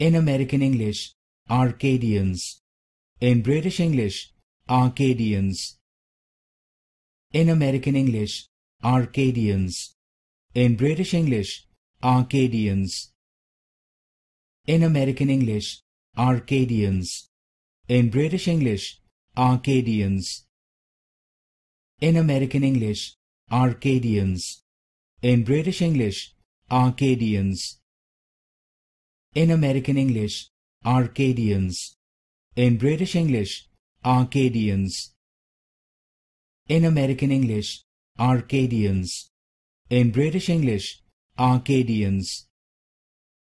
In American English, Arcadians. In British English, Arcadians. In American English, Arcadians. In British English, Arcadians. In American English, Arcadians. In British English, Arcadians. In American English, Arcadians. In British English, Arcadians. In American English, Arcadians. In British English, Arcadians. In American English, Arcadians. In British English, Arcadians.